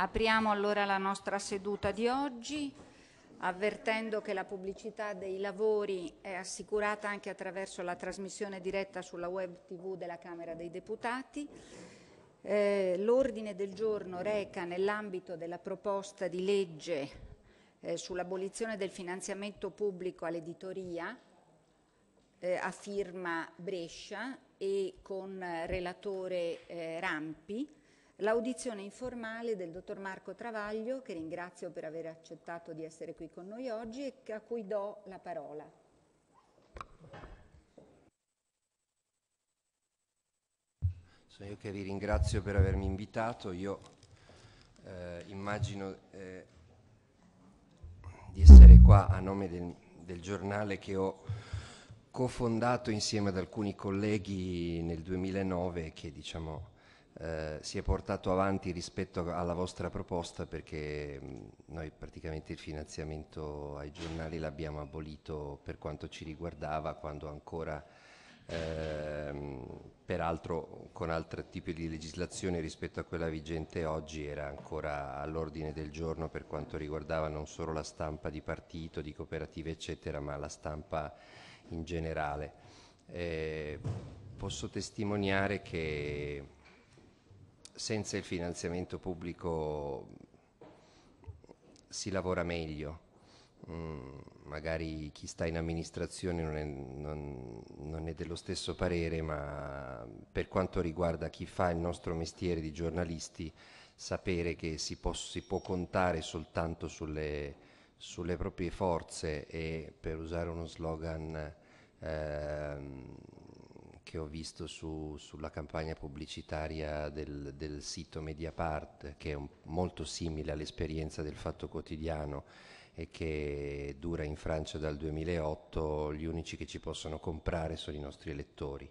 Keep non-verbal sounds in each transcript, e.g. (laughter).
Apriamo allora la nostra seduta di oggi avvertendo che la pubblicità dei lavori è assicurata anche attraverso la trasmissione diretta sulla web tv della Camera dei Deputati. Eh, l'ordine del giorno reca nell'ambito della proposta di legge eh, sull'abolizione del finanziamento pubblico all'editoria eh, a firma Brescia e con eh, relatore eh, Rampi l'audizione informale del dottor Marco Travaglio, che ringrazio per aver accettato di essere qui con noi oggi e a cui do la parola. Sono io che vi ringrazio per avermi invitato, io eh, immagino eh, di essere qua a nome del, del giornale che ho cofondato insieme ad alcuni colleghi nel 2009 che diciamo eh, si è portato avanti rispetto alla vostra proposta perché mh, noi praticamente il finanziamento ai giornali l'abbiamo abolito per quanto ci riguardava quando ancora ehm, peraltro con altri tipi di legislazione rispetto a quella vigente oggi era ancora all'ordine del giorno per quanto riguardava non solo la stampa di partito, di cooperative eccetera, ma la stampa in generale. Eh, posso testimoniare che senza il finanziamento pubblico si lavora meglio. Mm, magari chi sta in amministrazione non è, non, non è, dello stesso parere, ma per quanto riguarda chi fa il nostro mestiere di giornalisti, sapere che si può, si può contare soltanto sulle, sulle, proprie forze e, per usare uno slogan, ehm, che ho visto su, sulla campagna pubblicitaria del, del, sito Mediapart, che è un, molto simile all'esperienza del Fatto Quotidiano e che dura in Francia dal 2008, gli unici che ci possono comprare sono i nostri elettori.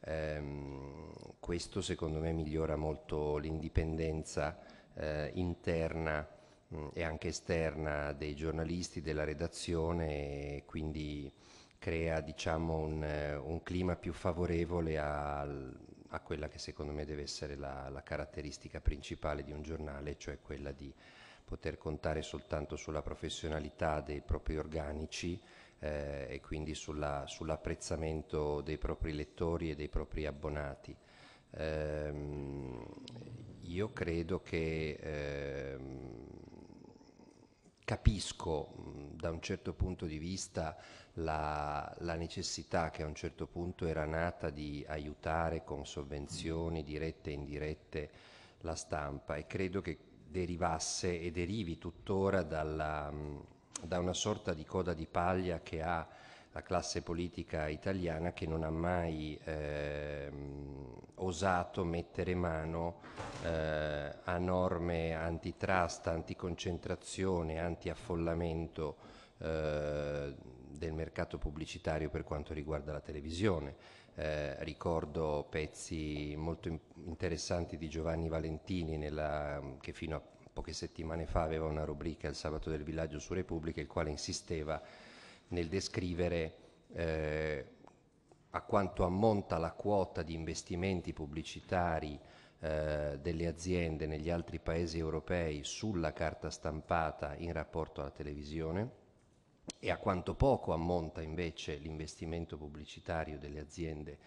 Ehm, questo secondo me migliora molto l'indipendenza eh, interna mh, e anche esterna dei giornalisti, della redazione e quindi crea diciamo, un, eh, un, clima più favorevole a, a, quella che secondo me deve essere la, la caratteristica principale di un giornale, cioè quella di poter contare soltanto sulla professionalità dei propri organici eh, e quindi sulla, sull'apprezzamento dei propri lettori e dei propri abbonati. Ehm, io credo che ehm, capisco da un certo punto di vista la, la, necessità che a un certo punto era nata di aiutare con sovvenzioni dirette e indirette la stampa e credo che derivasse e derivi tuttora dalla, da una sorta di coda di paglia che ha la classe politica italiana che non ha mai eh, osato mettere mano eh, a norme antitrust, anticoncentrazione, antiaffollamento eh, del mercato pubblicitario per quanto riguarda la televisione. Eh, ricordo pezzi molto interessanti di Giovanni Valentini nella, che fino a poche settimane fa aveva una rubrica Il sabato del villaggio su Repubblica, il quale insisteva nel descrivere eh, a quanto ammonta la quota di investimenti pubblicitari eh, delle aziende negli altri paesi europei sulla carta stampata in rapporto alla televisione e a quanto poco ammonta invece l'investimento pubblicitario delle aziende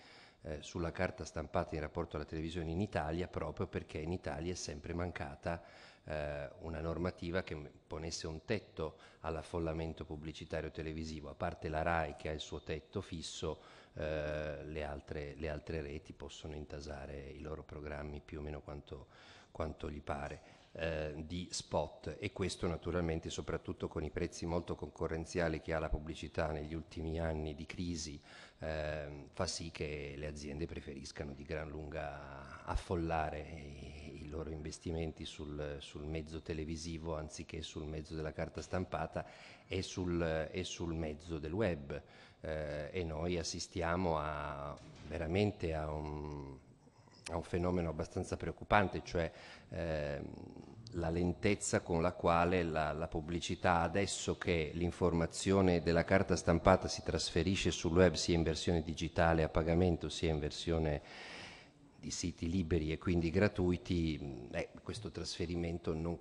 eh, sulla carta stampata in rapporto alla televisione in Italia, proprio perché in Italia è sempre mancata eh, una normativa che ponesse un tetto all'affollamento pubblicitario televisivo, a parte la RAI che ha il suo tetto fisso, eh, le, altre, le, altre, reti possono intasare i loro programmi più o meno quanto, quanto gli pare. Eh, di spot e questo naturalmente soprattutto con i prezzi molto concorrenziali che ha la pubblicità negli ultimi anni di crisi eh, fa sì che le aziende preferiscano di gran lunga affollare i, i loro investimenti sul, sul, mezzo televisivo anziché sul mezzo della carta stampata e sul, e sul mezzo del web eh, e noi assistiamo a, veramente a un a un fenomeno abbastanza preoccupante, cioè eh, la lentezza con la quale la, la pubblicità, adesso che l'informazione della carta stampata si trasferisce sul web sia in versione digitale a pagamento sia in versione di siti liberi e quindi gratuiti, mm, eh, questo trasferimento non,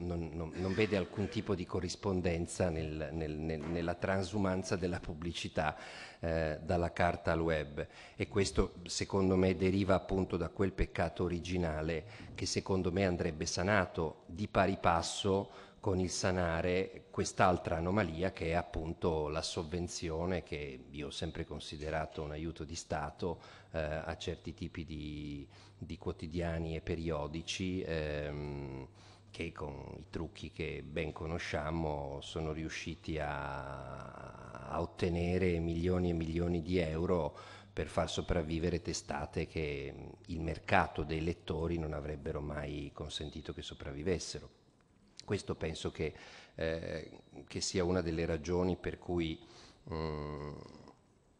non, non, non, vede alcun tipo di corrispondenza nel, nel, nel, nella transumanza della pubblicità eh, dalla carta al web e questo secondo me deriva appunto da quel peccato originale che secondo me andrebbe sanato di pari passo con il sanare quest'altra anomalia che è appunto la sovvenzione che io ho sempre considerato un aiuto di Stato eh, a certi tipi di, di quotidiani e periodici ehm, che con i trucchi che ben conosciamo sono riusciti a, a ottenere milioni e milioni di euro per far sopravvivere testate che il mercato dei lettori non avrebbero mai consentito che sopravvivessero. Questo penso che, eh, che sia una delle ragioni per cui mh, mm,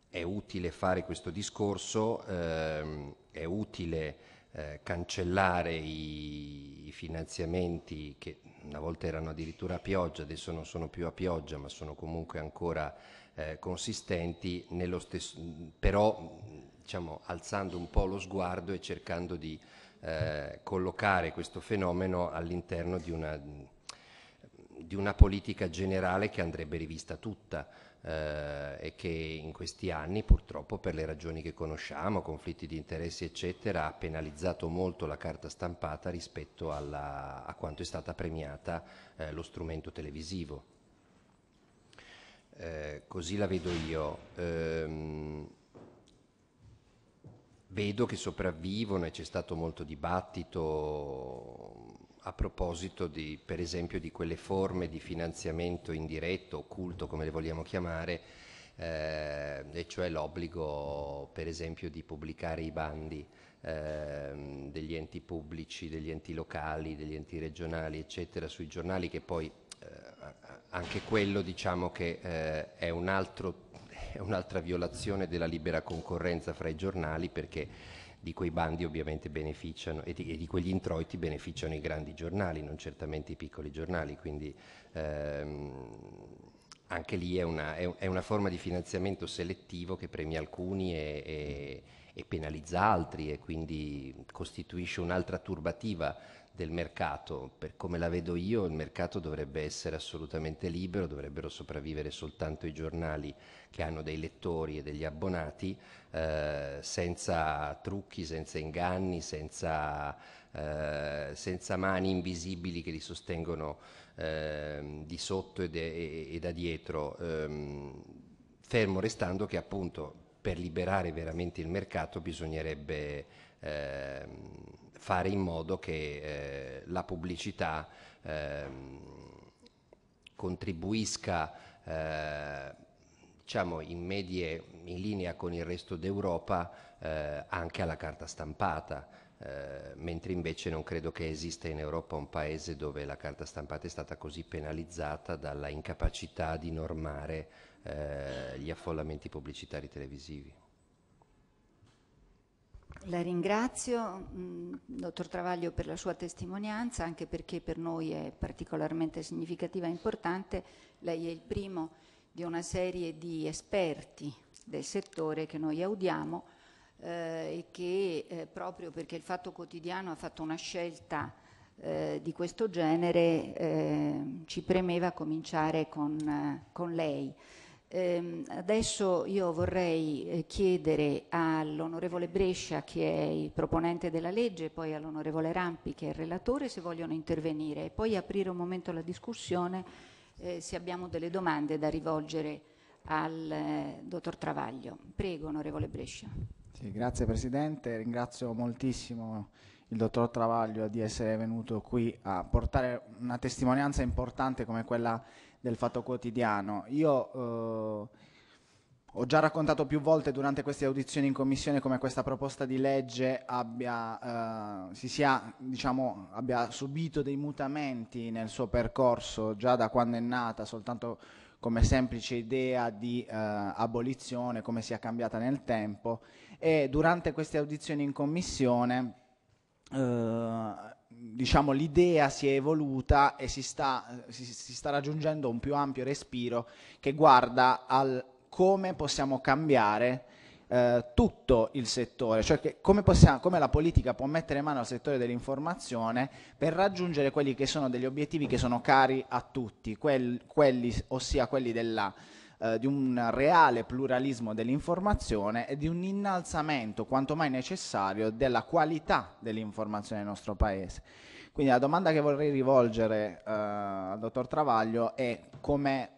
è utile fare questo discorso, ehm, è utile eh, cancellare i, finanziamenti che una volta erano addirittura a pioggia, adesso non sono più a pioggia, ma sono comunque ancora eh, consistenti, stesso, però diciamo, alzando un po' lo sguardo e cercando di eh, collocare questo fenomeno all'interno di una di una politica generale che andrebbe rivista tutta eh, e che in questi anni purtroppo per le ragioni che conosciamo, conflitti di interessi eccetera, ha penalizzato molto la carta stampata rispetto alla, a quanto è stata premiata eh, lo strumento televisivo. Eh, così la vedo io. Ehm, vedo che sopravvivono e c'è stato molto dibattito a proposito di, per esempio, di quelle forme di finanziamento indiretto, occulto, come le vogliamo chiamare, eh, e cioè l'obbligo, per esempio, di pubblicare i bandi ehm, degli enti pubblici, degli enti locali, degli enti regionali, eccetera, sui giornali, che poi eh, anche quello diciamo che eh, è è un'altra violazione della libera concorrenza fra i giornali perché di quei bandi ovviamente beneficiano e di, e di quegli introiti beneficiano i grandi giornali, non certamente i piccoli giornali, quindi ehm, anche lì è una, è, è una, forma di finanziamento selettivo che premia alcuni e, e, e penalizza altri e quindi costituisce un'altra turbativa del mercato. Per come la vedo io, il mercato dovrebbe essere assolutamente libero, dovrebbero sopravvivere soltanto i giornali che hanno dei lettori e degli abbonati, eh, senza trucchi, senza inganni, senza, eh, senza, mani invisibili che li sostengono eh, di sotto e, de- e da dietro. Ehm, fermo restando che appunto per liberare veramente il mercato bisognerebbe ehm, fare in modo che eh, la pubblicità ehm, contribuisca eh, diciamo in medie in linea con il resto d'Europa eh, anche alla carta stampata. Eh, mentre invece non credo che esista in Europa un paese dove la carta stampata è stata così penalizzata dalla incapacità di normare eh, gli affollamenti pubblicitari televisivi. La ringrazio, mm, dottor Travaglio, per la sua testimonianza, anche perché per noi è particolarmente significativa e importante. Lei è il primo di una serie di esperti del settore che noi audiamo eh, e che eh, proprio perché il Fatto Quotidiano ha fatto una scelta eh, di questo genere eh, ci premeva cominciare con, eh, con lei. Ehm, adesso io vorrei eh, chiedere all'onorevole Brescia, che è il proponente della legge, poi all'onorevole Rampi, che è il relatore, se vogliono intervenire e poi aprire un momento la discussione eh, se abbiamo delle domande da rivolgere al eh, dottor Travaglio. Prego, onorevole Brescia. Sì, grazie Presidente, ringrazio moltissimo il dottor Travaglio di essere venuto qui a portare una testimonianza importante come quella del Fatto Quotidiano. Io eh, ho già raccontato più volte durante queste audizioni in commissione come questa proposta di legge abbia, eh, si sia, diciamo, abbia subito dei mutamenti nel suo percorso già da quando è nata, soltanto come semplice idea di eh, abolizione, come sia cambiata nel tempo e durante queste audizioni in commissione eh, diciamo, l'idea si è evoluta e si sta, si, si sta raggiungendo un più ampio respiro che guarda al come possiamo cambiare eh, tutto il settore, cioè come, possiamo, come, la politica può mettere mano al settore dell'informazione per raggiungere quelli che sono degli obiettivi che sono cari a tutti, quel, quelli, ossia quelli della eh, di un reale pluralismo dell'informazione e di un innalzamento quanto mai necessario della qualità dell'informazione nel nostro paese. Quindi la domanda che vorrei rivolgere eh, al dottor Travaglio è come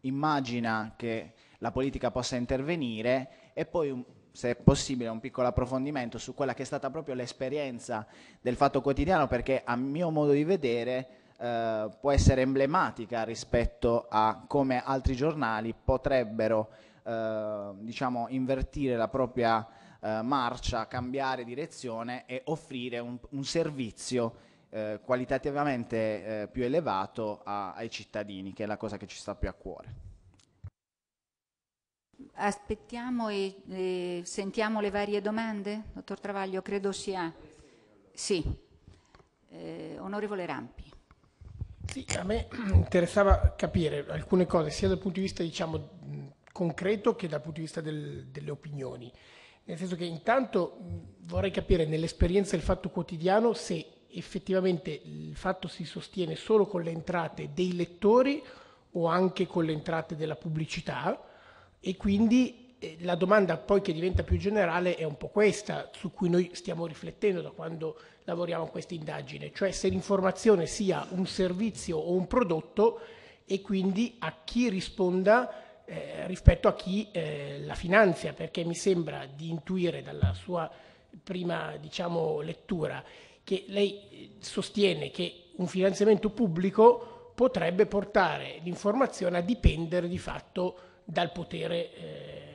immagina che la politica possa intervenire e poi se è possibile, un piccolo approfondimento su quella che è stata proprio l'esperienza del fatto quotidiano, perché a mio modo di vedere eh, può essere emblematica rispetto a come altri giornali potrebbero eh, diciamo, invertire la propria eh, marcia, cambiare direzione e offrire un, un servizio eh, qualitativamente eh, più elevato a, ai cittadini, che è la cosa che ci sta più a cuore. Aspettiamo e, e sentiamo le varie domande, dottor Travaglio, credo sia. Sì, eh, onorevole Rampi. Sì, a me (clears throat) interessava capire alcune cose sia dal punto di vista diciamo, concreto che dal punto di vista del, delle opinioni. Nel senso che intanto vorrei capire nell'esperienza del fatto quotidiano se effettivamente il fatto si sostiene solo con le entrate dei lettori o anche con le entrate della pubblicità e quindi eh, la domanda poi che diventa più generale è un po' questa su cui noi stiamo riflettendo da quando lavoriamo a questa indagine, cioè se l'informazione sia un servizio o un prodotto e quindi a chi risponda eh, rispetto a chi eh, la finanzia, perché mi sembra di intuire dalla sua prima diciamo, lettura che lei eh, sostiene che un finanziamento pubblico potrebbe portare l'informazione a dipendere di fatto dal potere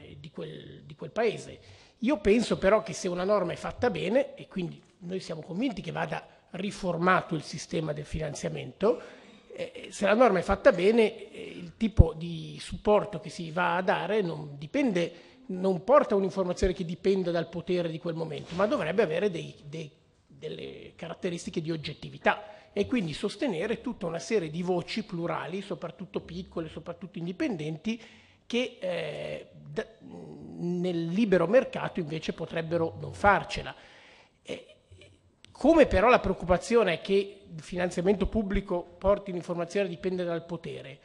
eh, di, quel, di quel paese. Io penso però che se una norma è fatta bene, e quindi noi siamo convinti che vada riformato il sistema del finanziamento, eh, eh, se la norma è fatta bene eh, il tipo di supporto che si va a dare non, dipende, non porta un'informazione che dipenda dal potere di quel momento, ma dovrebbe avere dei, dei, delle caratteristiche di oggettività e quindi sostenere tutta una serie di voci plurali, soprattutto piccole, soprattutto indipendenti, che eh, nel libero mercato invece potrebbero non farcela. Come però la preoccupazione è che il finanziamento pubblico porti l'informazione a dipendere dal potere,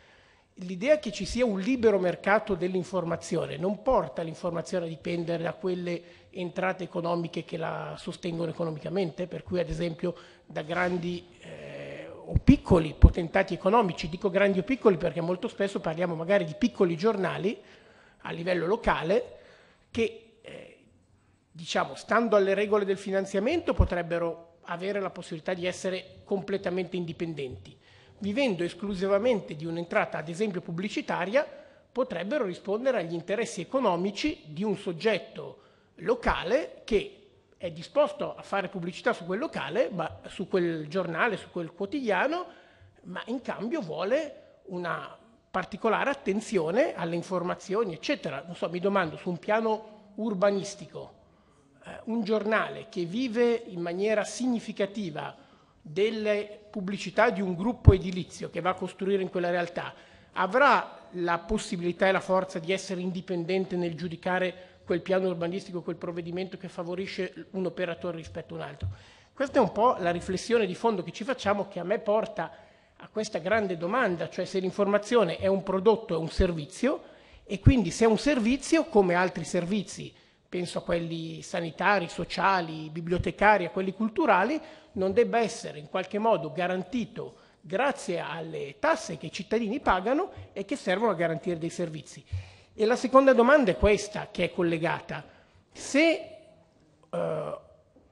l'idea che ci sia un libero mercato dell'informazione non porta l'informazione a dipendere da quelle entrate economiche che la sostengono economicamente, per cui ad esempio da grandi eh, o piccoli potentati economici, dico grandi o piccoli perché molto spesso parliamo magari di piccoli giornali a livello locale che diciamo, stando alle regole del finanziamento, potrebbero avere la possibilità di essere completamente indipendenti. Vivendo esclusivamente di un'entrata, ad esempio pubblicitaria, potrebbero rispondere agli interessi economici di un soggetto locale che è disposto a fare pubblicità su quel locale, ma su quel giornale, su quel quotidiano, ma in cambio vuole una particolare attenzione alle informazioni, eccetera. Non so, mi domando, su un piano urbanistico, eh, un giornale che vive in maniera significativa delle pubblicità di un gruppo edilizio che va a costruire in quella realtà, avrà la possibilità e la forza di essere indipendente nel giudicare quel piano urbanistico, quel provvedimento che favorisce un operatore rispetto a un altro. Questa è un po' la riflessione di fondo che ci facciamo che a me porta a questa grande domanda, cioè se l'informazione è un prodotto, o un servizio e quindi se è un servizio, come altri servizi penso a quelli sanitari, sociali, bibliotecari, a quelli culturali, non debba essere in qualche modo garantito grazie alle tasse che i cittadini pagano e che servono a garantire dei servizi. E la seconda domanda è questa, che è collegata. Se eh,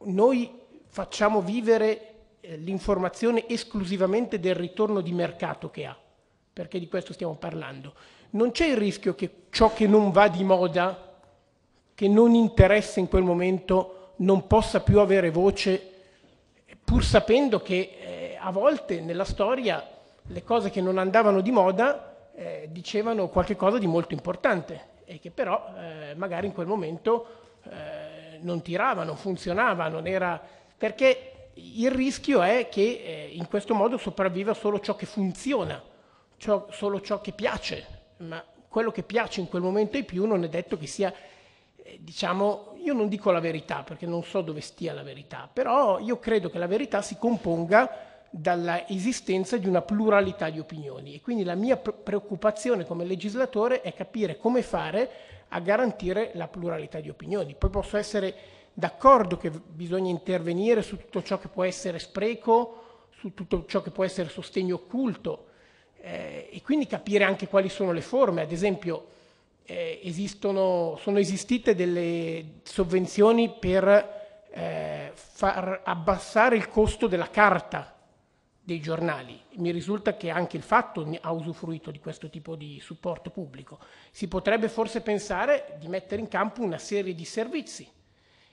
noi facciamo vivere eh, l'informazione esclusivamente del ritorno di mercato che ha, perché di questo stiamo parlando, non c'è il rischio che ciò che non va di moda che non interessa in quel momento non possa più avere voce, pur sapendo che eh, a volte nella storia le cose che non andavano di moda eh, dicevano qualcosa di molto importante e che però eh, magari in quel momento eh, non tiravano, funzionavano, non era... perché il rischio è che eh, in questo modo sopravviva solo ciò che funziona, ciò, solo ciò che piace, ma quello che piace in quel momento di più non è detto che sia eh, diciamo, io non dico la verità perché non so dove stia la verità, però io credo che la verità si componga dall'esistenza di una pluralità di opinioni e quindi la mia preoccupazione come legislatore è capire come fare a garantire la pluralità di opinioni. Poi posso essere d'accordo che bisogna intervenire su tutto ciò che può essere spreco, su tutto ciò che può essere sostegno occulto eh, e quindi capire anche quali sono le forme, ad esempio eh, esistono, sono esistite delle sovvenzioni per eh, far abbassare il costo della carta dei giornali. Mi risulta che anche il fatto ha usufruito di questo tipo di supporto pubblico. Si potrebbe forse pensare di mettere in campo una serie di servizi.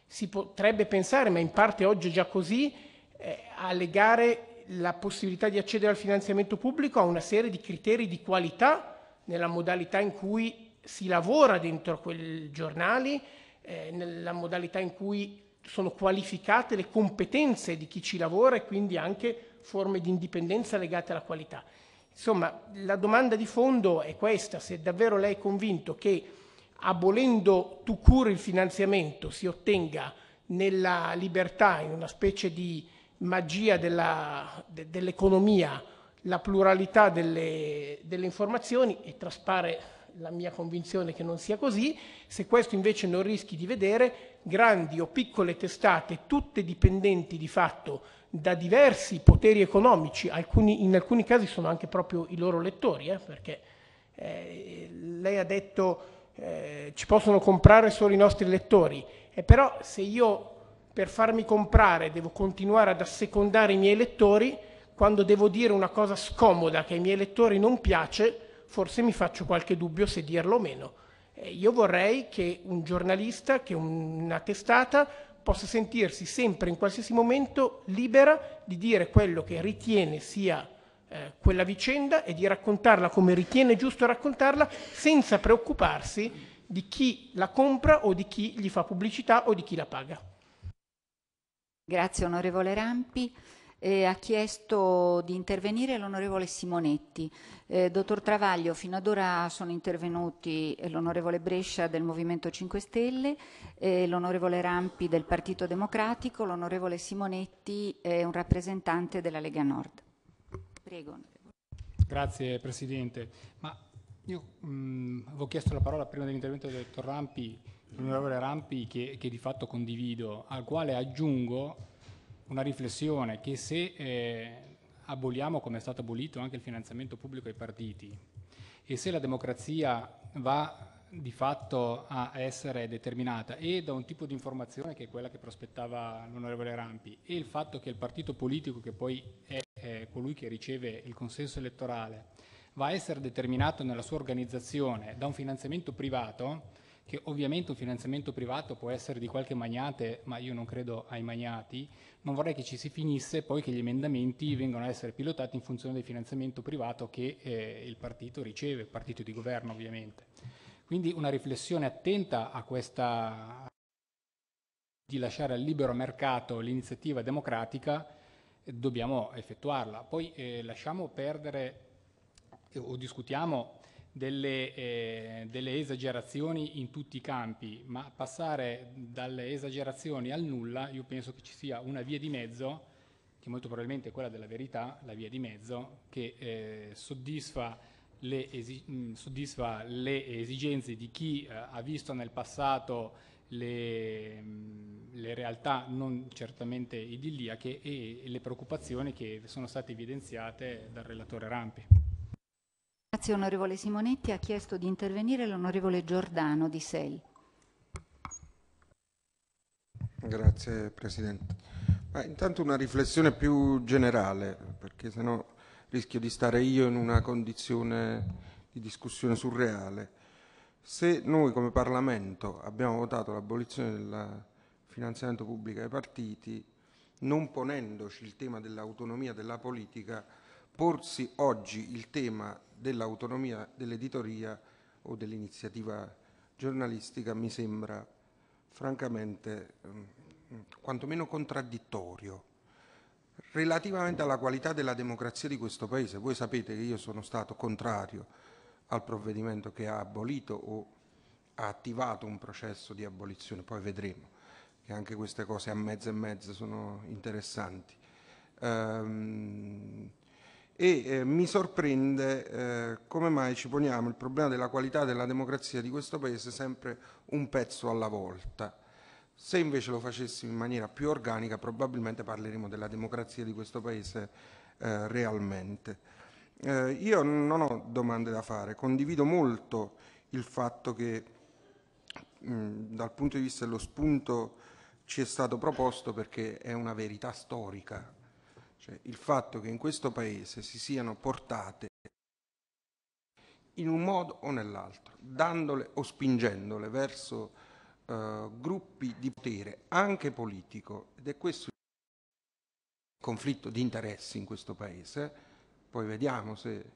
Si potrebbe pensare, ma in parte oggi è già così, eh, a legare la possibilità di accedere al finanziamento pubblico a una serie di criteri di qualità nella modalità in cui si lavora dentro quei giornali eh, nella modalità in cui sono qualificate le competenze di chi ci lavora e quindi anche forme di indipendenza legate alla qualità. Insomma, la domanda di fondo è questa, se davvero lei è convinto che abolendo tu cure il finanziamento si ottenga nella libertà, in una specie di magia della, de, dell'economia, la pluralità delle, delle informazioni e traspare la mia convinzione che non sia così, se questo invece non rischi di vedere grandi o piccole testate, tutte dipendenti di fatto da diversi poteri economici, alcuni, in alcuni casi sono anche proprio i loro lettori, eh, perché eh, lei ha detto eh, ci possono comprare solo i nostri lettori, e eh, però se io per farmi comprare devo continuare ad assecondare i miei lettori, quando devo dire una cosa scomoda che ai miei lettori non piace, forse mi faccio qualche dubbio se dirlo o meno. Eh, io vorrei che un giornalista, che una testata possa sentirsi sempre in qualsiasi momento libera di dire quello che ritiene sia eh, quella vicenda e di raccontarla come ritiene giusto raccontarla senza preoccuparsi di chi la compra o di chi gli fa pubblicità o di chi la paga. Grazie onorevole Rampi eh, ha chiesto di intervenire l'onorevole Simonetti. Eh, dottor Travaglio, fino ad ora sono intervenuti l'onorevole Brescia del Movimento 5 Stelle, eh, l'onorevole Rampi del Partito Democratico, l'onorevole Simonetti è un rappresentante della Lega Nord. Prego. Grazie Presidente. Ma io mh, avevo chiesto la parola prima dell'intervento del dottor Rampi, l'onorevole Rampi che, che di fatto condivido, al quale aggiungo una riflessione che se eh, aboliamo come è stato abolito anche il finanziamento pubblico ai partiti e se la democrazia va di fatto a essere determinata e da un tipo di informazione che è quella che prospettava l'onorevole Rampi e il fatto che il partito politico che poi è eh, colui che riceve il consenso elettorale va a essere determinato nella sua organizzazione da un finanziamento privato che ovviamente un finanziamento privato può essere di qualche magnate ma io non credo ai magnati non vorrei che ci si finisse poi che gli emendamenti mm. vengano a essere pilotati in funzione del finanziamento privato che eh, il partito riceve, il partito di governo ovviamente. Quindi una riflessione attenta a questa di lasciare al libero mercato l'iniziativa democratica dobbiamo effettuarla. Poi eh, lasciamo perdere eh, o discutiamo delle, eh, delle, esagerazioni in tutti i campi, ma passare dalle esagerazioni al nulla, io penso che ci sia una via di mezzo, che molto probabilmente è quella della verità, la via di mezzo, che eh, soddisfa, le mh, mm, soddisfa, le esigenze di chi eh, ha visto nel passato le, mh, mm, le, realtà non certamente idilliache e, e le preoccupazioni che sono state evidenziate dal relatore Rampi. Grazie onorevole Simonetti. Ha chiesto di intervenire l'onorevole Giordano di SEL. Grazie Presidente. Ma intanto una riflessione più generale, perché sennò rischio di stare io in una condizione di discussione surreale. Se noi come Parlamento abbiamo votato l'abolizione del finanziamento pubblico ai partiti, non ponendoci il tema dell'autonomia della politica, porsi oggi il tema dell'autonomia dell'editoria o dell'iniziativa giornalistica mi sembra francamente mm, mm, quantomeno contraddittorio relativamente alla qualità della democrazia di questo paese. Voi sapete che io sono stato contrario al provvedimento che ha abolito o ha attivato un processo di abolizione, poi vedremo che anche queste cose a mezzo e mezzo sono interessanti. Um, e eh, mi sorprende eh, come mai ci poniamo il problema della qualità della democrazia di questo Paese sempre un pezzo alla volta. Se invece lo facessimo in maniera più organica probabilmente parleremo della democrazia di questo Paese eh, realmente. Eh, io non ho domande da fare, condivido molto il fatto che dal punto di vista dello spunto ci è stato proposto perché è una verità storica cioè il fatto che in questo Paese si siano portate in un modo o nell'altro, dandole o spingendole verso eh, gruppi di potere, anche politico, ed è questo il conflitto di interessi in questo Paese, poi vediamo se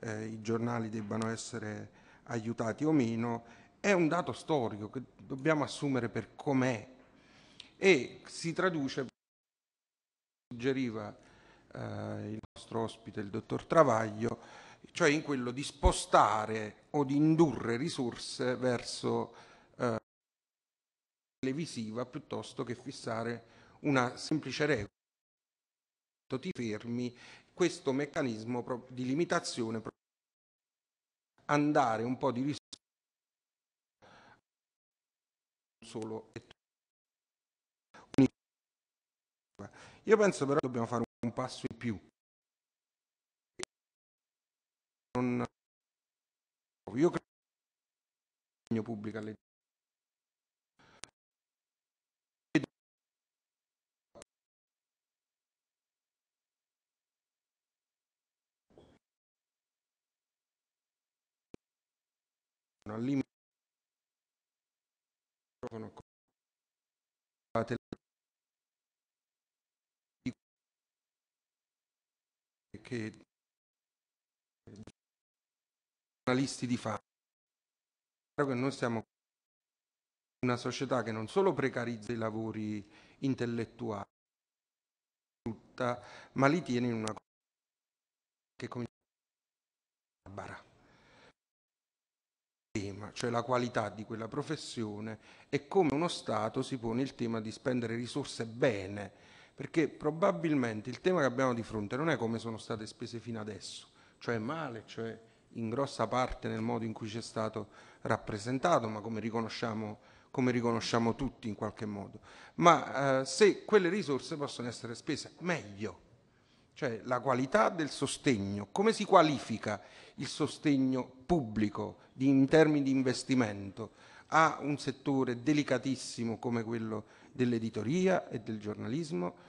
eh, i giornali debbano essere aiutati o meno, è un dato storico che dobbiamo assumere per com'è e si traduce suggeriva eh, il nostro ospite, il dottor Travaglio, cioè in quello di spostare o di indurre risorse verso eh, televisiva piuttosto che fissare una semplice regola. Ti fermi, questo meccanismo di limitazione andare un po' di risorse solo e io penso però che dobbiamo fare un passo in più. Non... Io credo che il pubblico alle al limite che giornalisti di fatto. che noi siamo una società che non solo precarizza i lavori intellettuali, ma li tiene in una che comincia a barbara cioè la qualità di quella professione e come uno Stato si pone il tema di spendere risorse bene perché probabilmente il tema che abbiamo di fronte non è come sono state spese fino adesso, cioè male, cioè in grossa parte nel modo in cui ci è stato rappresentato, ma come riconosciamo, come riconosciamo tutti in qualche modo, ma eh, se quelle risorse possono essere spese meglio, cioè la qualità del sostegno, come si qualifica il sostegno pubblico di, in termini di investimento a un settore delicatissimo come quello dell'editoria e del giornalismo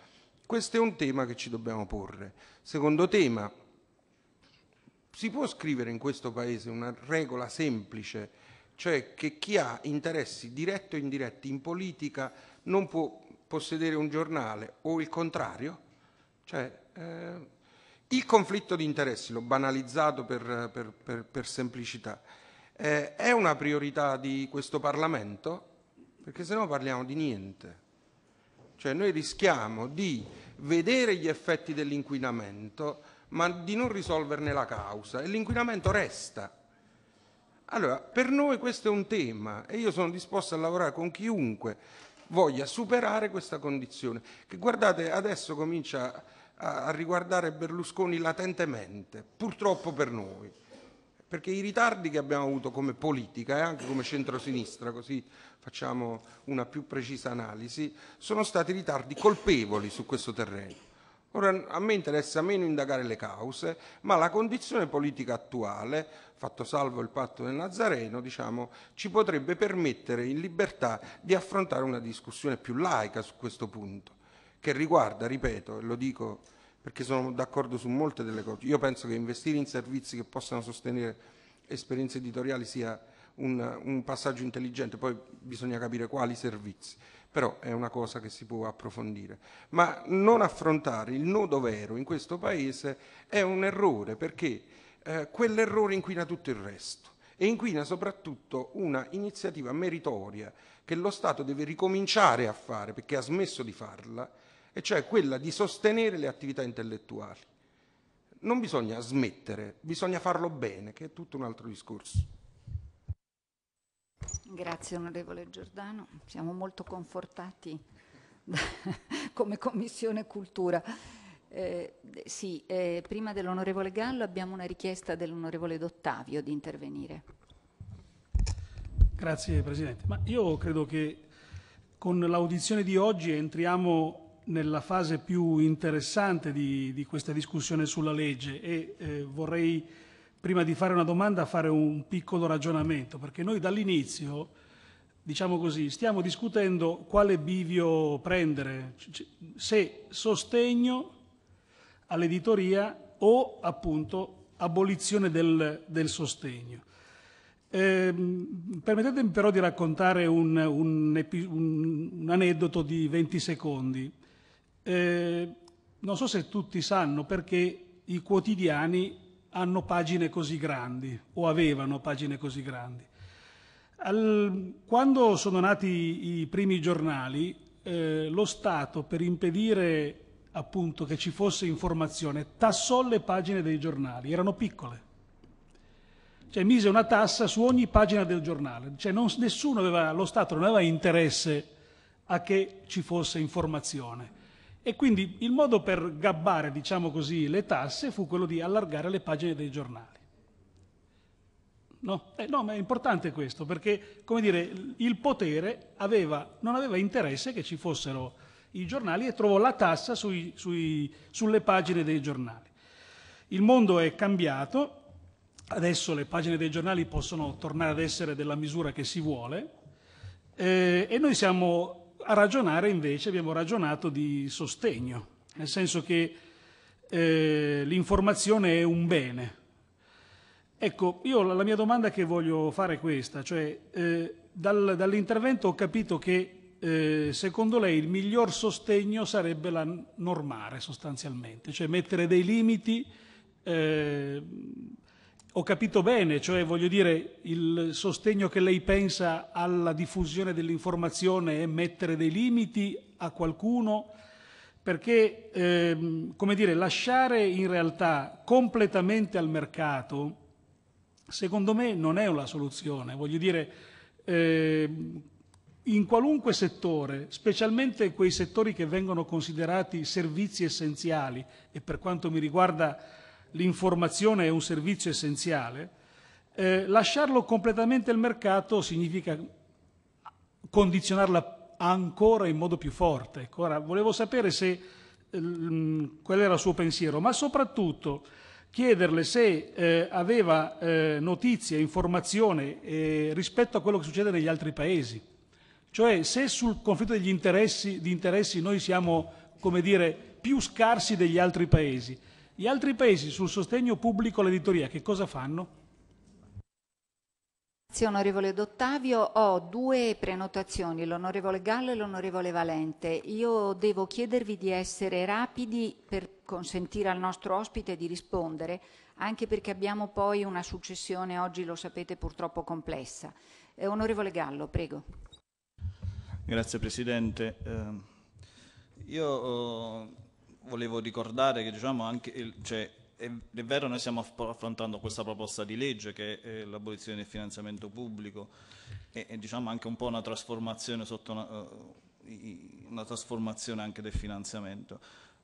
questo è un tema che ci dobbiamo porre. Secondo tema, si può scrivere in questo Paese una regola semplice, cioè che chi ha interessi diretti o indiretti in politica non può possedere un giornale o il contrario? Cioè, eh, il conflitto di interessi, l'ho banalizzato per, per, per, per semplicità, eh, è una priorità di questo Parlamento? Perché se no parliamo di niente. Cioè noi rischiamo di vedere gli effetti dell'inquinamento ma di non risolverne la causa e l'inquinamento resta. Allora, per noi questo è un tema e io sono disposto a lavorare con chiunque voglia superare questa condizione, che guardate adesso comincia a, a riguardare Berlusconi latentemente, purtroppo per noi perché i ritardi che abbiamo avuto come politica e anche come centrosinistra, così facciamo una più precisa analisi, sono stati ritardi colpevoli su questo terreno. Ora a me interessa meno indagare le cause, ma la condizione politica attuale, fatto salvo il patto del Nazareno, diciamo, ci potrebbe permettere in libertà di affrontare una discussione più laica su questo punto, che riguarda, ripeto, e lo dico perché sono d'accordo su molte delle cose. Io penso che investire in servizi che possano sostenere esperienze editoriali sia un, un passaggio intelligente, poi bisogna capire quali servizi, però è una cosa che si può approfondire. Ma non affrontare il nodo vero in questo Paese è un errore, perché eh, quell'errore inquina tutto il resto e inquina soprattutto una iniziativa meritoria che lo Stato deve ricominciare a fare perché ha smesso di farla e cioè quella di sostenere le attività intellettuali. Non bisogna smettere, bisogna farlo bene, che è tutto un altro discorso. Grazie onorevole Giordano, siamo molto confortati (laughs) come Commissione Cultura. Eh, sì, eh, prima dell'onorevole Gallo abbiamo una richiesta dell'onorevole Dottavio di intervenire. Grazie Presidente. Ma io credo che con l'audizione di oggi entriamo nella fase più interessante di, di questa discussione sulla legge e eh, vorrei, prima di fare una domanda, fare un piccolo ragionamento, perché noi dall'inizio, diciamo così, stiamo discutendo quale bivio prendere, se sostegno all'editoria o appunto abolizione del, del sostegno. Eh, permettetemi però di raccontare un, un, un, un, aneddoto di 20 secondi. Eh, non so se tutti sanno perché i quotidiani hanno pagine così grandi o avevano pagine così grandi. Al, quando sono nati i primi giornali, eh, lo Stato, per impedire appunto che ci fosse informazione, tassò le pagine dei giornali, erano piccole. Cioè mise una tassa su ogni pagina del giornale, cioè non, aveva, lo Stato non aveva interesse a che ci fosse informazione e quindi il modo per gabbare, diciamo così, le tasse fu quello di allargare le pagine dei giornali. No, eh, no ma è importante questo, perché come dire, il potere aveva, non aveva interesse che ci fossero i giornali e trovò la tassa sui, sui, sulle pagine dei giornali. Il mondo è cambiato, adesso le pagine dei giornali possono tornare ad essere della misura che si vuole eh, e noi siamo a ragionare invece, abbiamo ragionato di sostegno, nel senso che eh, l'informazione è un bene. Ecco, io la mia domanda che voglio fare è questa, cioè eh, dal, dall'intervento ho capito che eh, secondo lei il miglior sostegno sarebbe la normare sostanzialmente, cioè mettere dei limiti, eh, ho capito bene, cioè voglio dire il sostegno che lei pensa alla diffusione dell'informazione è mettere dei limiti a qualcuno, perché ehm, come dire, lasciare in realtà completamente al mercato, secondo me non è una soluzione, voglio dire ehm, in qualunque settore, specialmente quei settori che vengono considerati servizi essenziali e per quanto mi riguarda l'informazione è un servizio essenziale, eh, lasciarlo completamente al mercato significa condizionarla ancora in modo più forte. Ecco, ora, volevo sapere se, eh, mm, qual era il suo pensiero, ma soprattutto chiederle se eh, aveva eh, notizie, informazione eh, rispetto a quello che succede negli altri paesi. Cioè se sul conflitto degli interessi, di interessi noi siamo, come dire, più scarsi degli altri paesi, gli altri paesi sul sostegno pubblico all'editoria che cosa fanno? Grazie onorevole D'Ottavio, ho due prenotazioni, l'onorevole Gallo e l'onorevole Valente. Io devo chiedervi di essere rapidi per consentire al nostro ospite di rispondere, anche perché abbiamo poi una successione oggi, lo sapete, purtroppo complessa. Eh, onorevole Gallo, prego. Grazie Presidente. Eh, io oh, volevo ricordare che diciamo anche, cioè, è, è, vero noi stiamo affrontando questa proposta di legge che è l'abolizione del finanziamento pubblico e, e diciamo anche un po' una trasformazione sotto una, eh, una trasformazione anche del finanziamento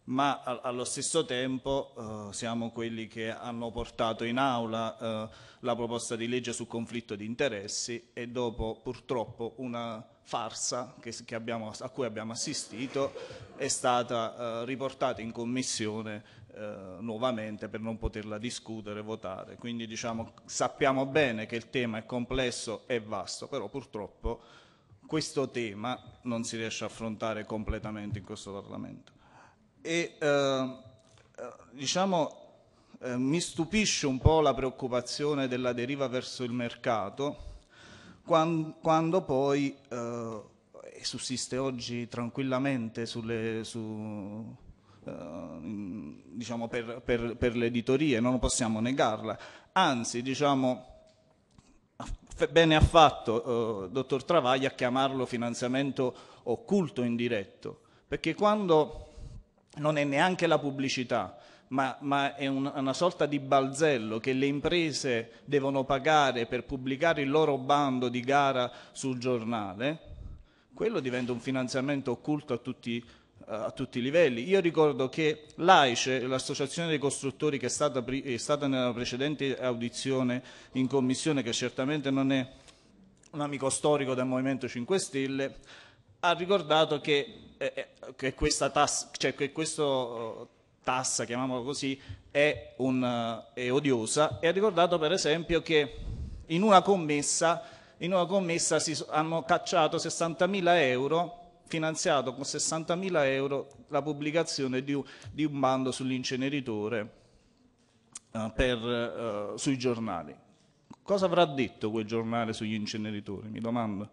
ma allo stesso tempo eh, siamo quelli che hanno portato in aula eh, la proposta di legge sul conflitto di interessi e dopo purtroppo una farsa che, che abbiamo, a cui abbiamo assistito è stata eh, riportata in commissione eh, nuovamente per non poterla discutere e votare. Quindi diciamo, sappiamo bene che il tema è complesso e vasto, però purtroppo questo tema non si riesce a affrontare completamente in questo Parlamento e eh, eh, diciamo eh, mi stupisce un po' la preoccupazione della deriva verso il mercato quando, quando poi eh, sussiste oggi tranquillamente sulle, su, eh, diciamo per, per, per, le editorie, non possiamo negarla, anzi diciamo bene ha fatto eh, dottor Travaglia a chiamarlo finanziamento occulto indiretto, perché quando non è neanche la pubblicità, ma, ma è un, una sorta di balzello che le imprese devono pagare per pubblicare il loro bando di gara sul giornale, quello diventa un finanziamento occulto a tutti, a tutti i livelli. Io ricordo che l'AICE, l'associazione dei costruttori che è stata, è stata nella precedente audizione in commissione, che certamente non è un amico storico del Movimento 5 Stelle, ha ricordato che eh, eh, che, questa tassa, cioè che questo eh, tassa, chiamiamolo così, è, un, eh, è odiosa e ha ricordato per esempio che in una commessa, in una commessa si hanno cacciato 60.000 euro finanziato con 60.000 euro la pubblicazione di, di un bando sull'inceneritore eh, eh, sui giornali. Cosa avrà detto quel giornale sugli inceneritori? Mi domando.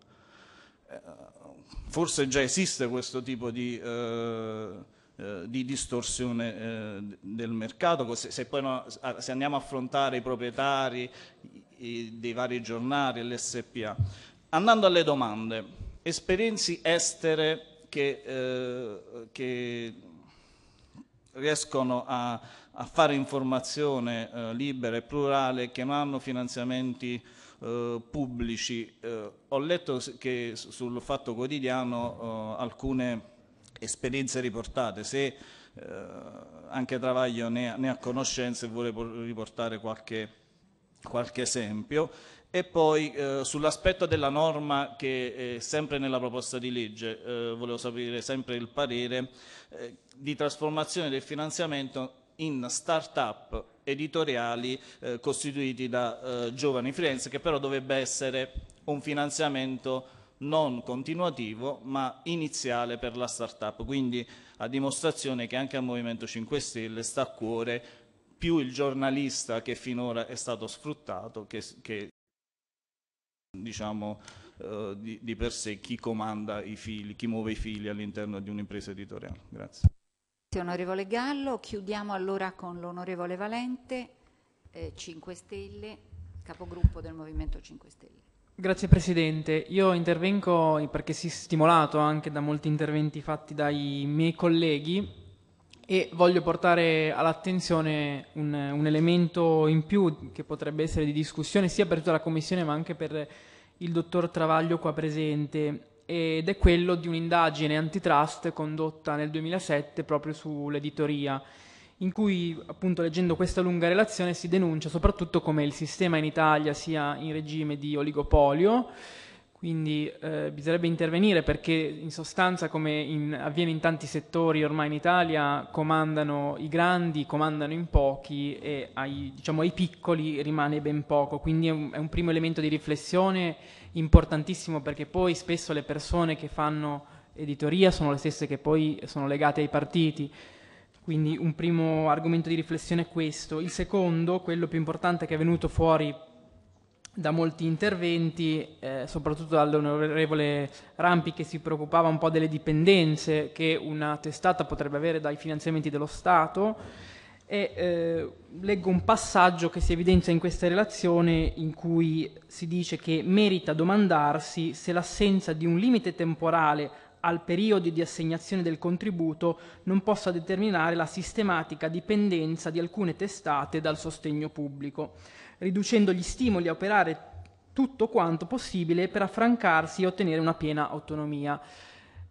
Eh, forse già esiste questo tipo di, eh, eh di distorsione eh, del mercato, se, se, no, se, andiamo a affrontare i proprietari i, dei vari giornali, l'SPA. Andando alle domande, esperienze estere che, eh, che riescono a, a, fare informazione eh, libera e plurale, che non hanno finanziamenti eh, pubblici. Eh, ho letto che sul Fatto Quotidiano eh, alcune esperienze riportate, se eh, anche Travaglio ne ha, ne ha conoscenza e vuole riportare qualche, qualche esempio. E poi eh, sull'aspetto della norma che è sempre nella proposta di legge, eh, volevo sapere sempre il parere, eh, di trasformazione del finanziamento in start-up editoriali eh, costituiti da eh, giovani freelance che però dovrebbe essere un finanziamento non continuativo ma iniziale per la start-up, quindi a dimostrazione che anche al Movimento 5 Stelle sta a cuore più il giornalista che finora è stato sfruttato che, che diciamo eh, di, di per sé chi comanda i fili, chi muove i fili all'interno di un'impresa editoriale. Grazie. Grazie Onorevole Gallo, chiudiamo allora con l'onorevole Valente, eh, 5 Stelle, capogruppo del Movimento 5 Stelle. Grazie Presidente, io intervengo perché si è stimolato anche da molti interventi fatti dai miei colleghi e voglio portare all'attenzione un, un elemento in più che potrebbe essere di discussione sia per tutta la Commissione ma anche per il dottor Travaglio qua presente ed è quello di un'indagine antitrust condotta nel 2007 proprio sull'editoria, in cui appunto leggendo questa lunga relazione si denuncia soprattutto come il sistema in Italia sia in regime di oligopolio, quindi eh, bisognerebbe intervenire perché in sostanza, come in, avviene in tanti settori ormai in Italia, comandano i grandi, comandano in pochi e ai, diciamo, ai piccoli rimane ben poco. Quindi è un, è un, primo elemento di riflessione importantissimo perché poi spesso le persone che fanno editoria sono le stesse che poi sono legate ai partiti. Quindi un primo argomento di riflessione è questo. Il secondo, quello più importante che è venuto fuori da molti interventi, eh, soprattutto dall'onorevole Rampi che si preoccupava un po' delle dipendenze che una testata potrebbe avere dai finanziamenti dello Stato e eh, leggo un passaggio che si evidenzia in questa relazione in cui si dice che merita domandarsi se l'assenza di un limite temporale al periodo di assegnazione del contributo non possa determinare la sistematica dipendenza di alcune testate dal sostegno pubblico riducendo gli stimoli a operare tutto quanto possibile per affrancarsi e ottenere una piena autonomia.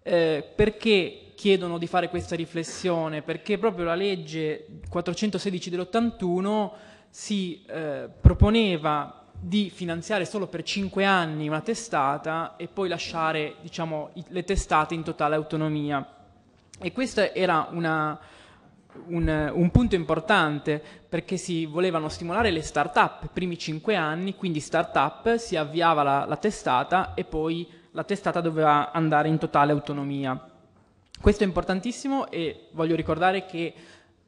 Eh, perché chiedono di fare questa riflessione? Perché proprio la legge 416 dell'81 si eh, proponeva di finanziare solo per 5 anni una testata e poi lasciare diciamo, le testate in totale autonomia. E questa era una, un, un, punto importante perché si volevano stimolare le start-up, i primi cinque anni, quindi start-up, si avviava la, la testata e poi la testata doveva andare in totale autonomia. Questo è importantissimo e voglio ricordare che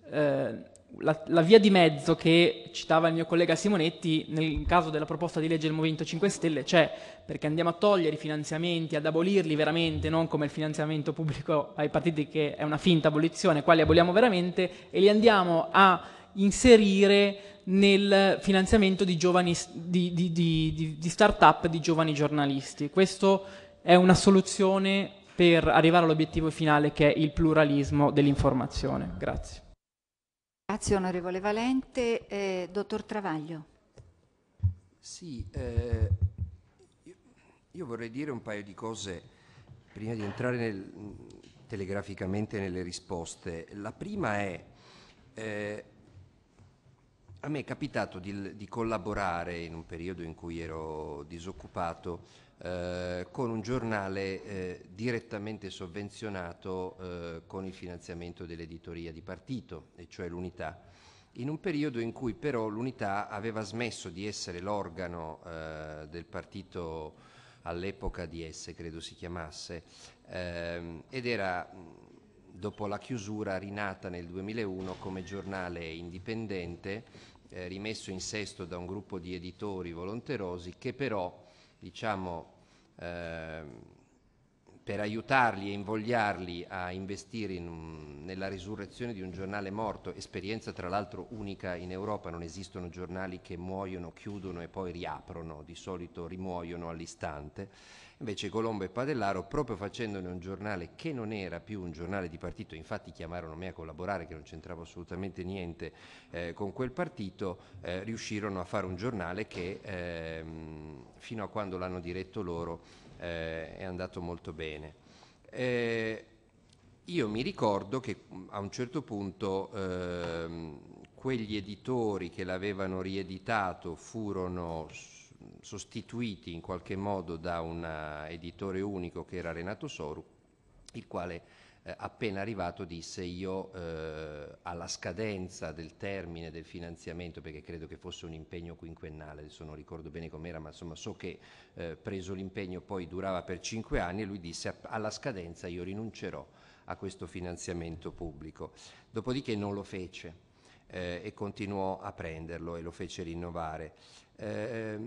eh, la, la, via di mezzo che citava il mio collega Simonetti nel caso della proposta di legge del Movimento 5 Stelle c'è, perché andiamo a togliere i finanziamenti, ad abolirli veramente, non come il finanziamento pubblico ai partiti che è una finta abolizione, qua li aboliamo veramente e li andiamo a inserire nel finanziamento di, giovani, di, di, di, di start-up di giovani giornalisti. Questo è una soluzione per arrivare all'obiettivo finale che è il pluralismo dell'informazione. Grazie. Grazie onorevole Valente. Eh, dottor Travaglio. Sì, eh, io, io, vorrei dire un paio di cose prima di entrare nel, telegraficamente nelle risposte. La prima è, eh, a me è capitato di, di collaborare in un periodo in cui ero disoccupato eh, con un giornale eh, direttamente sovvenzionato eh, con il finanziamento dell'editoria di partito, e cioè l'Unità, in un periodo in cui però l'Unità aveva smesso di essere l'organo eh, del partito all'epoca di esse, credo si chiamasse, ehm, ed era dopo la chiusura rinata nel 2001 come giornale indipendente, eh, rimesso in sesto da un gruppo di editori volonterosi che però diciamo, eh, per aiutarli e invogliarli a investire in nella risurrezione di un giornale morto, esperienza tra l'altro unica in Europa, non esistono giornali che muoiono, chiudono e poi riaprono, di solito rimuoiono all'istante Invece Colombo e Padellaro, proprio facendone un giornale che non era più un giornale di partito, infatti chiamarono me a collaborare che non c'entrava assolutamente niente eh, con quel partito, eh, riuscirono a fare un giornale che ehm, fino a quando l'hanno diretto loro eh, è andato molto bene. Eh, io mi ricordo che a un certo punto ehm, quegli editori che l'avevano rieditato furono sostituiti in qualche modo da un eh, editore unico che era Renato Soru, il quale eh, appena arrivato disse io eh, alla scadenza del termine del finanziamento, perché credo che fosse un impegno quinquennale, adesso non ricordo bene com'era, ma insomma so che eh, preso l'impegno poi durava per cinque anni e lui disse alla scadenza io rinuncerò a questo finanziamento pubblico. Dopodiché non lo fece eh, e continuò a prenderlo e lo fece rinnovare. Eh,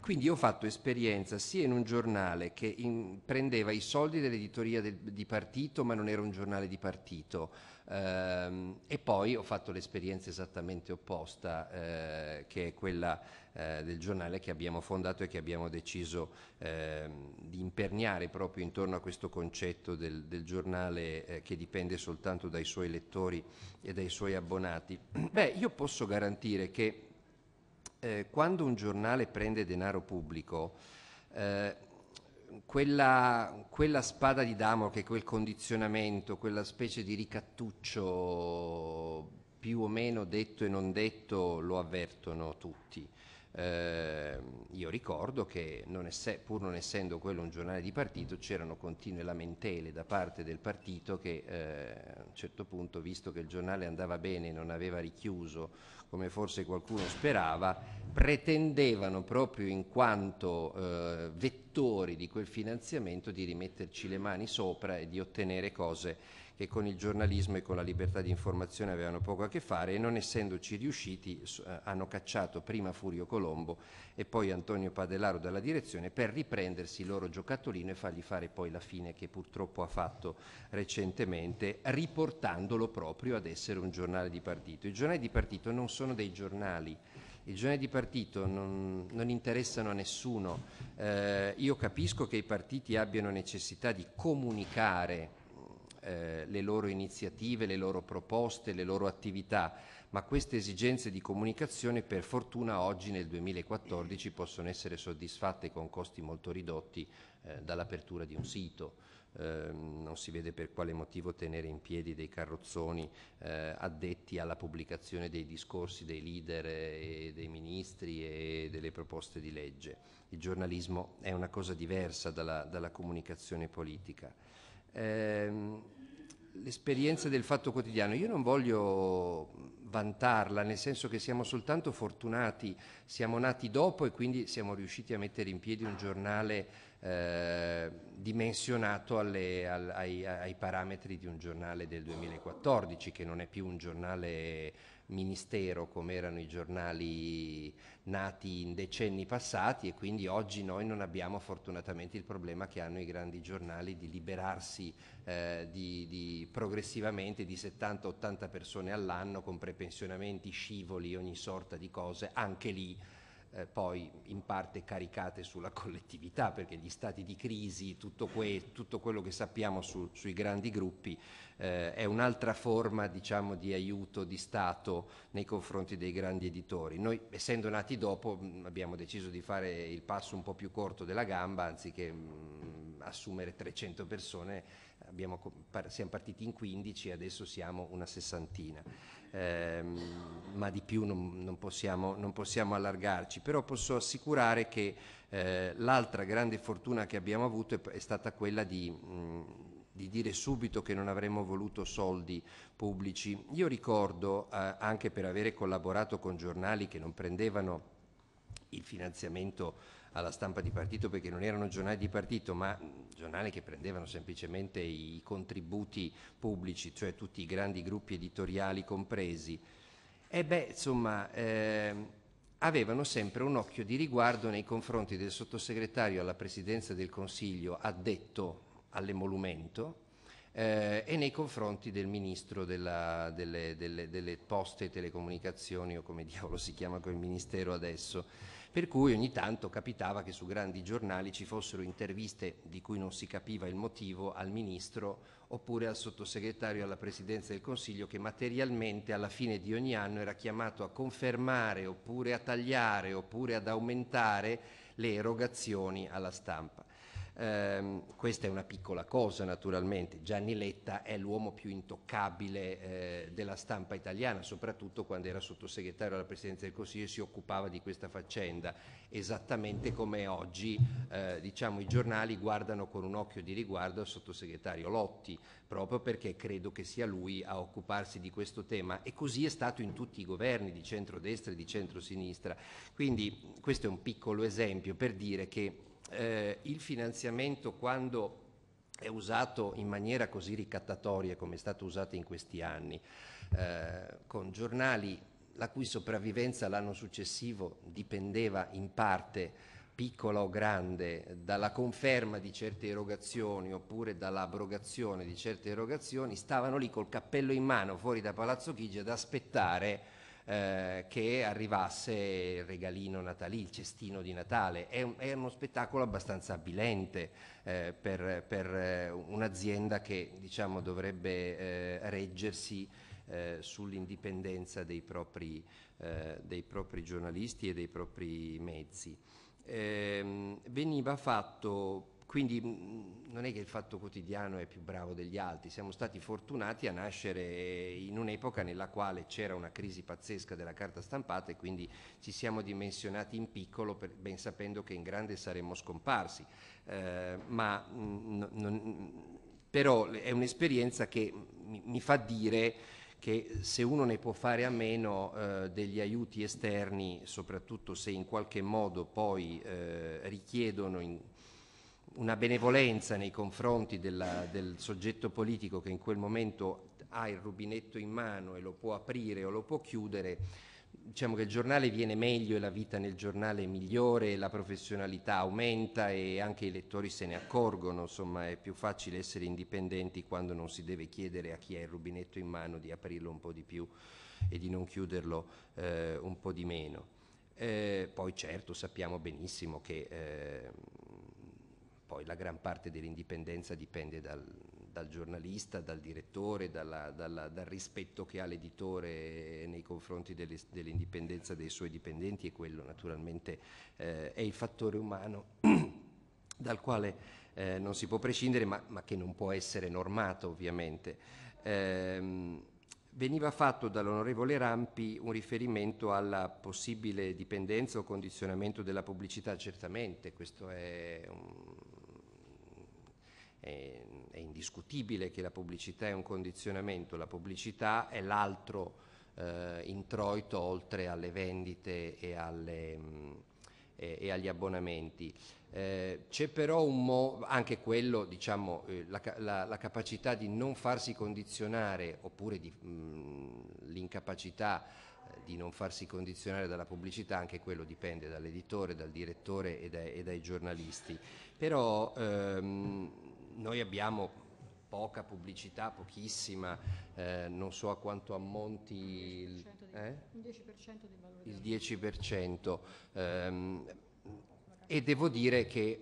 quindi ho fatto esperienza sia in un giornale che in, prendeva i soldi dell'editoria del, di partito, ma non era un giornale di partito, ehm, e poi ho fatto l'esperienza esattamente opposta, eh, che è quella eh, del giornale che abbiamo fondato e che abbiamo deciso ehm, di imperniare proprio intorno a questo concetto del, del giornale eh, che dipende soltanto dai suoi lettori e dai suoi abbonati. (clears throat) Beh, io posso garantire che eh, quando un giornale prende denaro pubblico, eh, quella, quella, spada di Damocle, quel condizionamento, quella specie di ricattuccio più o meno detto e non detto lo avvertono tutti. Eh, io ricordo che non esse, pur non essendo quello un giornale di partito c'erano continue lamentele da parte del partito che eh, a un certo punto visto che il giornale andava bene e non aveva richiuso come forse qualcuno sperava pretendevano proprio in quanto eh, vettori di quel finanziamento di rimetterci le mani sopra e di ottenere cose che con il giornalismo e con la libertà di informazione avevano poco a che fare e non essendoci riusciti eh, hanno cacciato prima Furio Colombo e poi Antonio Padellaro dalla direzione per riprendersi il loro giocattolino e fargli fare poi la fine che purtroppo ha fatto recentemente riportandolo proprio ad essere un giornale di partito. I giornali di partito non sono dei giornali, i giornali di partito non, non interessano a nessuno. Eh, io capisco che i partiti abbiano necessità di comunicare eh, le loro iniziative, le loro proposte, le loro attività, ma queste esigenze di comunicazione per fortuna oggi nel 2014 possono essere soddisfatte con costi molto ridotti eh, dall'apertura di un sito. Eh, non si vede per quale motivo tenere in piedi dei carrozzoni eh, addetti alla pubblicazione dei discorsi dei leader e dei ministri e delle proposte di legge. Il giornalismo è una cosa diversa dalla, dalla comunicazione politica ehm, l'esperienza del fatto quotidiano. Io non voglio vantarla, nel senso che siamo soltanto fortunati, siamo nati dopo e quindi siamo riusciti a mettere in piedi un giornale eh, dimensionato alle, al, ai, ai, parametri di un giornale del 2014, che non è più un giornale ministero come erano i giornali nati in decenni passati e quindi oggi noi non abbiamo fortunatamente il problema che hanno i grandi giornali di liberarsi eh, di, di progressivamente di 70-80 persone all'anno con prepensionamenti, scivoli, ogni sorta di cose, anche lì eh, poi in parte caricate sulla (laughs) collettività, perché gli stati di crisi, tutto, que- tutto quello che sappiamo su- sui grandi gruppi, eh, è un'altra forma diciamo, di aiuto di Stato nei confronti dei grandi editori. Noi, essendo nati dopo, mm, abbiamo deciso di fare il passo un po' più corto della gamba, anziché mh, mm, assumere 300 persone, abbiamo, par- siamo partiti in 15 e adesso siamo una sessantina ehm, ma di più non, non, possiamo, non, possiamo, allargarci, però posso assicurare che eh, l'altra grande fortuna che abbiamo avuto è, è stata quella di, mh, di, dire subito che non avremmo voluto soldi pubblici. Io ricordo, eh, anche per avere collaborato con giornali che non prendevano il finanziamento pubblico, alla stampa di partito perché non erano giornali di partito ma giornali che prendevano semplicemente i contributi pubblici, cioè tutti i grandi gruppi editoriali compresi. E beh, insomma, eh, avevano sempre un occhio di riguardo nei confronti del sottosegretario alla presidenza del Consiglio addetto all'emolumento eh, e nei confronti del ministro della, delle, delle, delle poste e telecomunicazioni o come (laughs) diavolo si chiama quel ministero adesso per cui ogni tanto capitava che su grandi giornali ci fossero interviste di cui non si capiva il motivo al ministro oppure al sottosegretario alla Presidenza del Consiglio che materialmente alla fine di ogni anno era chiamato a confermare oppure a tagliare oppure ad aumentare le erogazioni alla stampa. Eh, questa è una piccola cosa naturalmente, Gianni Letta è l'uomo più intoccabile eh, della stampa italiana, soprattutto quando era sottosegretario alla Presidenza del Consiglio e si occupava di questa faccenda, esattamente come oggi eh, diciamo, i giornali guardano con un occhio di riguardo al sottosegretario Lotti, proprio perché credo che sia lui a occuparsi di questo tema e così è stato in tutti i governi di centrodestra e di centrosinistra. Quindi questo è un piccolo esempio per dire che eh, il finanziamento quando è usato in maniera così ricattatoria come è stato usato in questi anni, eh, con giornali la cui sopravvivenza l'anno successivo dipendeva in parte piccola o grande dalla conferma di certe erogazioni oppure dall'abrogazione di certe erogazioni, stavano lì col cappello in mano fuori da Palazzo Chigi ad aspettare eh, che arrivasse il regalino natalizio, il cestino di Natale. È, è uno spettacolo abbastanza abilente eh, per, per eh, un'azienda che diciamo, dovrebbe eh, reggersi sull'indipendenza dei propri, dei propri giornalisti e dei propri mezzi. Ehm, veniva fatto quindi mh, mm, non è che il fatto quotidiano è più bravo degli altri, siamo stati fortunati a nascere in un'epoca nella quale c'era una crisi pazzesca della carta stampata e quindi ci siamo dimensionati in piccolo per, ben sapendo che in grande saremmo scomparsi. Eh, ma mh, mm, non, però è un'esperienza che mi, mi fa dire che se uno ne può fare a meno eh, degli aiuti esterni, soprattutto se in qualche modo poi eh, richiedono in, una benevolenza nei confronti della, del soggetto politico che in quel momento ha il rubinetto in mano e lo può aprire o lo può chiudere, diciamo che il giornale viene meglio e la vita nel giornale è migliore, la professionalità aumenta e anche i lettori se ne accorgono, insomma è più facile essere indipendenti quando non si deve chiedere a chi ha il rubinetto in mano di aprirlo un po' di più e di non chiuderlo eh, un po' di meno. Eh, poi certo sappiamo benissimo che eh, poi la gran parte dell'indipendenza dipende dal, dal giornalista, dal direttore, dalla, dalla, dal rispetto che ha l'editore nei confronti delle, dell'indipendenza dei suoi dipendenti e quello naturalmente eh, è il fattore umano (clears throat) dal quale eh, non si può prescindere ma, ma, che non può essere normato ovviamente. Ehm, veniva fatto dall'onorevole Rampi un riferimento alla possibile dipendenza o condizionamento della pubblicità, certamente questo è un, è, indiscutibile che la pubblicità è un condizionamento, la pubblicità è l'altro eh, introito oltre alle vendite e, alle, mh, mm, e, e agli abbonamenti. Eh, c'è però un mo- anche quello, diciamo, eh, la, la, la, capacità di non farsi condizionare oppure mm, l'incapacità eh, di non farsi condizionare dalla pubblicità, anche quello dipende dall'editore, dal direttore e, dai, e dai giornalisti. Però ehm, noi abbiamo poca pubblicità, pochissima, eh, non so a quanto ammonti il 10% eh? del, eh? il 10% del valore. Il 10%. Ehm, e devo dire che,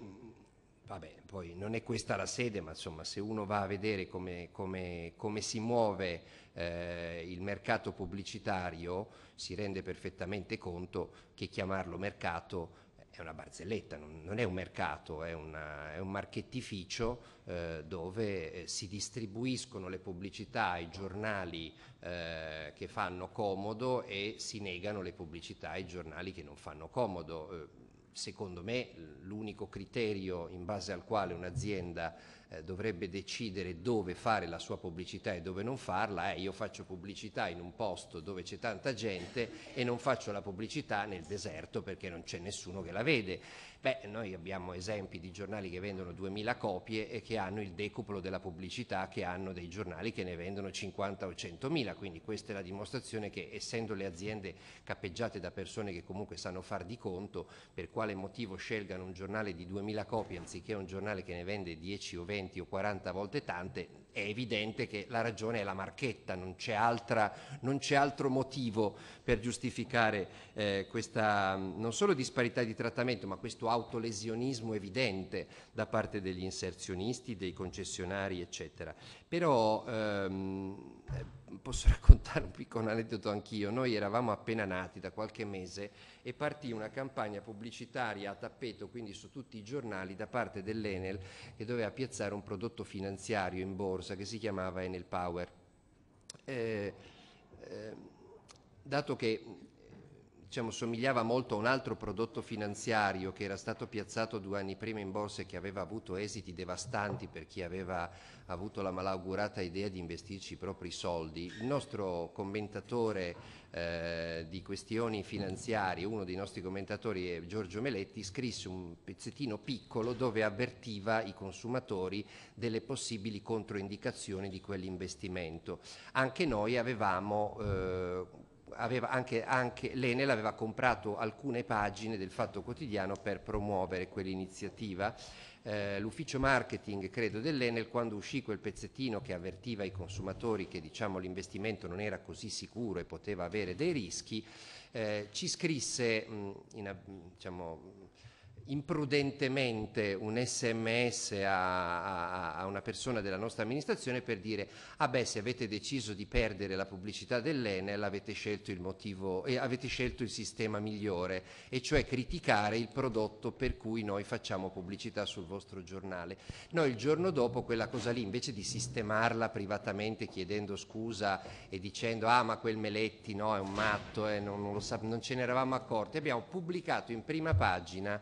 vabbè, poi non è questa la sede, ma insomma se uno va a vedere come, come, come si muove eh, il mercato pubblicitario si rende perfettamente conto che chiamarlo mercato è una barzelletta, non, non è un mercato, è, una, è un marchettificio eh, dove eh, si distribuiscono le pubblicità ai giornali eh, che fanno comodo e si negano le pubblicità ai giornali che non fanno comodo. Eh, secondo me l'unico criterio in base al quale un'azienda eh, dovrebbe decidere dove fare la sua pubblicità e dove non farla, eh, io faccio pubblicità in un posto dove c'è tanta gente e non faccio la pubblicità nel deserto perché non c'è nessuno che la vede. Beh, noi abbiamo esempi di giornali che vendono 2000 copie e che hanno il decuplo della pubblicità che hanno dei giornali che ne vendono 50 o 100.000, quindi questa è la dimostrazione che essendo le aziende cappeggiate da persone che comunque sanno far di conto, per quale motivo scelgano un giornale di 2000 copie anziché un giornale che ne vende 10 o 20 20 o 40 volte tante, è evidente che la ragione è la marchetta, non c'è, altra, non c'è altro motivo per giustificare eh, questa non solo disparità di trattamento, ma questo autolesionismo evidente da parte degli inserzionisti, dei concessionari, eccetera. Però ehm, posso (laughs) raccontare un piccolo aneddoto anch'io. Noi eravamo appena nati da qualche mese e partì una campagna pubblicitaria a tappeto, quindi su tutti i giornali, da parte dell'Enel che doveva piazzare un prodotto finanziario in borsa che si chiamava Enel Power. Eh, eh, dato che diciamo, somigliava molto a un altro prodotto finanziario che era stato piazzato due anni prima in borsa e che aveva avuto esiti devastanti per chi aveva avuto la malaugurata idea di investirci i propri soldi. Il nostro commentatore eh, di questioni finanziarie, uno dei nostri commentatori, Giorgio Meletti, scrisse un pezzettino piccolo dove avvertiva i consumatori delle possibili controindicazioni di quell'investimento. Anche noi avevamo... Eh, anche, anche, l'Enel aveva comprato alcune pagine del Fatto Quotidiano per promuovere quell'iniziativa. Eh, l'ufficio marketing, credo, dell'Enel, quando uscì quel pezzettino che avvertiva i consumatori che diciamo, l'investimento non era così sicuro e poteva avere dei rischi, eh, ci scrisse mh, in, diciamo, imprudentemente un sms a, a, a, una persona della nostra amministrazione per dire ah beh se avete deciso di perdere la pubblicità dell'Enel avete scelto il motivo e eh, avete scelto il sistema migliore e cioè criticare il prodotto per cui noi facciamo pubblicità sul vostro giornale noi il giorno dopo quella cosa lì invece di sistemarla privatamente chiedendo scusa e dicendo ah ma quel Meletti no è un matto eh, non, non, sa, non ce ne eravamo accorti abbiamo pubblicato in prima pagina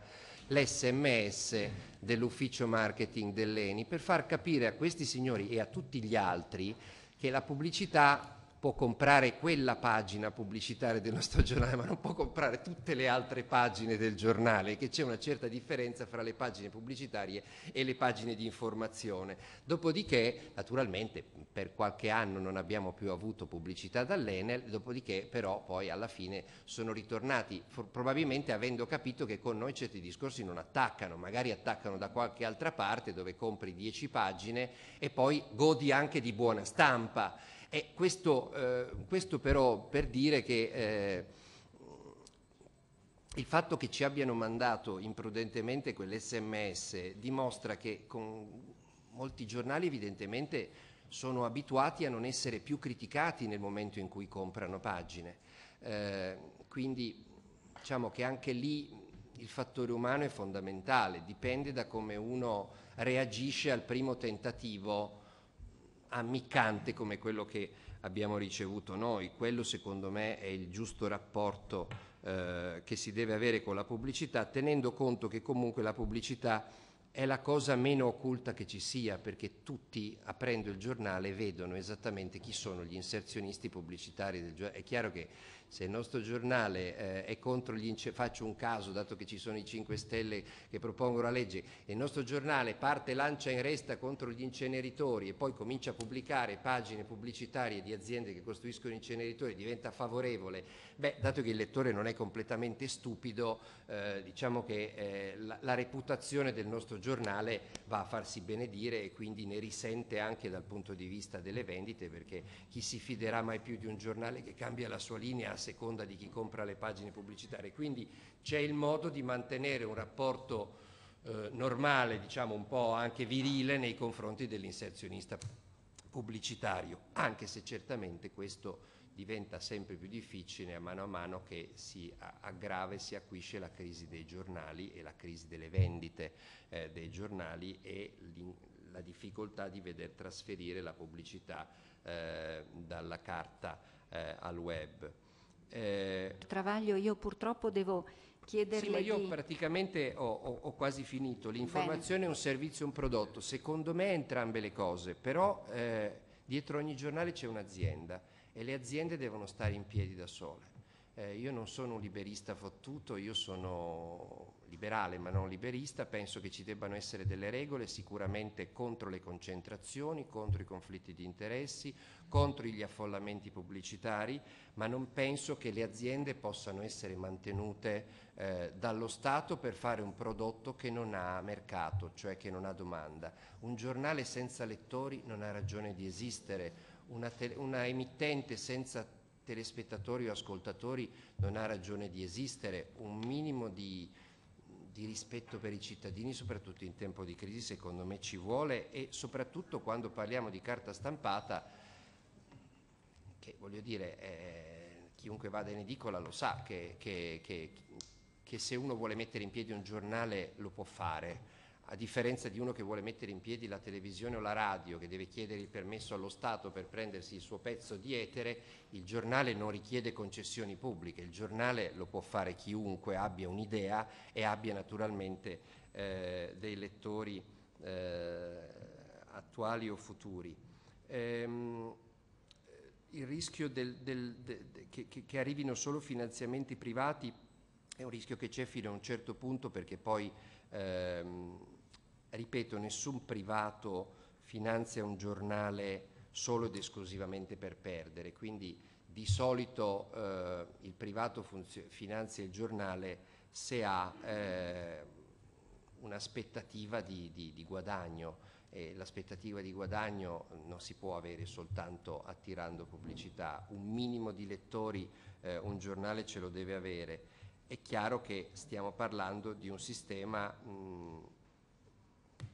l'SMS dell'ufficio marketing dell'ENI per far capire a questi signori e a tutti gli altri che la pubblicità può comprare quella pagina pubblicitaria del nostro giornale, ma non può comprare tutte le altre pagine del giornale, che c'è una certa differenza fra le pagine pubblicitarie e le pagine di informazione. Dopodiché, naturalmente, per qualche anno non abbiamo più avuto pubblicità dall'Enel, dopodiché però poi alla fine sono ritornati, probabilmente avendo capito che con noi certi discorsi non attaccano, magari attaccano da qualche altra parte dove compri 10 pagine e poi godi anche di buona stampa e questo, eh, questo però per dire che eh, il fatto che ci abbiano mandato imprudentemente quell'SMS dimostra che con molti giornali evidentemente sono abituati a non essere più criticati nel momento in cui comprano pagine. Eh, quindi diciamo che anche lì il fattore umano è fondamentale, dipende da come uno reagisce al primo tentativo ammiccante come quello che abbiamo ricevuto noi. Quello secondo me è il giusto rapporto eh, che si deve avere con la pubblicità, tenendo conto che comunque la pubblicità è la cosa meno occulta che ci sia, perché tutti aprendo il giornale vedono esattamente chi sono gli inserzionisti pubblicitari del giornale. È chiaro che se il nostro giornale eh, è contro gli incendi, faccio un caso dato che ci sono i 5 Stelle che propongono la legge, e il nostro giornale parte lancia in resta contro gli inceneritori e poi comincia a pubblicare pagine pubblicitarie di aziende che costruiscono inceneritori, diventa favorevole, beh, dato che il lettore non è completamente stupido, eh, diciamo che eh, la, la reputazione del nostro giornale va a farsi benedire e quindi ne risente anche dal punto di vista delle vendite perché chi si fiderà mai più di un giornale che cambia la sua linea seconda di chi compra le pagine pubblicitarie, quindi c'è il modo di mantenere un rapporto eh, normale, diciamo un po' anche virile nei confronti dell'inserzionista pubblicitario, anche se certamente questo diventa sempre più difficile a mano a mano che si aggrava e si acquisce la crisi dei giornali e la crisi delle vendite eh, dei giornali e la difficoltà di veder trasferire la pubblicità eh, dalla carta eh, al web. Eh, Travaglio, io purtroppo devo chiederle. Sì, ma io di... praticamente ho, ho, ho, quasi finito. L'informazione Bene. è un servizio, un prodotto. Secondo me, entrambe le cose, però eh, dietro ogni giornale c'è un'azienda e le aziende devono stare in piedi da sole. Eh, io non sono un liberista fottuto, io sono liberale ma non liberista, penso che ci debbano essere delle regole sicuramente contro le concentrazioni, contro i conflitti di interessi, contro gli affollamenti pubblicitari, ma non penso che le aziende possano essere mantenute eh, dallo Stato per fare un prodotto che non ha mercato, cioè che non ha domanda. Un giornale senza lettori non ha ragione di esistere, una, una emittente senza telespettatori o ascoltatori non ha ragione di esistere, un minimo di di rispetto per i cittadini, soprattutto in tempo di crisi, secondo me ci vuole e soprattutto quando parliamo di carta stampata, che voglio dire, eh, chiunque vada in edicola lo sa che, che, che, che, se uno vuole mettere in piedi un giornale lo può fare a differenza di uno che vuole mettere in piedi la televisione o la radio, che deve chiedere il permesso allo Stato per prendersi il suo pezzo di etere, il giornale non richiede concessioni pubbliche, il giornale lo può fare chiunque abbia un'idea e abbia naturalmente eh, dei lettori eh, attuali o futuri. Ehm, il rischio del, del, de, de, che, che arrivino solo finanziamenti privati è un rischio che c'è fino a un certo punto perché poi ehm, ripeto, nessun privato finanzia un giornale solo ed esclusivamente per perdere, quindi di solito eh, il privato finanzia il giornale se ha eh, un'aspettativa di, di, di, guadagno e l'aspettativa di guadagno non si può avere soltanto attirando pubblicità, un minimo di lettori eh, un giornale ce lo deve avere. È chiaro che stiamo parlando di un sistema mh,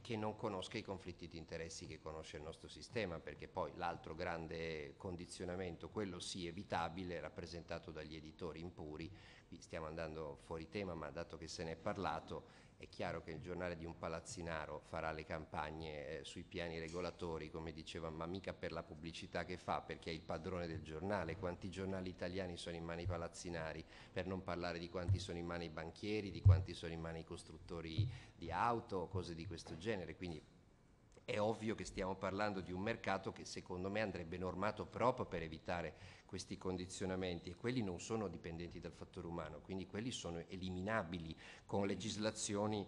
che non conosca i conflitti di interessi che conosce il nostro sistema, perché poi l'altro grande condizionamento, quello sì evitabile, rappresentato dagli editori impuri, qui stiamo andando fuori tema, ma dato che se ne è parlato, è chiaro che il giornale di un palazzinaro farà le campagne eh, sui piani regolatori, come diceva, ma mica per la pubblicità che fa, perché è il padrone del giornale. Quanti giornali italiani sono in mano ai palazzinari, per non parlare di quanti sono in mano i banchieri, di quanti sono in mano i costruttori di auto, cose di questo genere. Quindi è ovvio che stiamo parlando di un mercato che secondo me andrebbe normato proprio per evitare questi condizionamenti e quelli non sono dipendenti dal fattore umano, quindi quelli sono eliminabili con legislazioni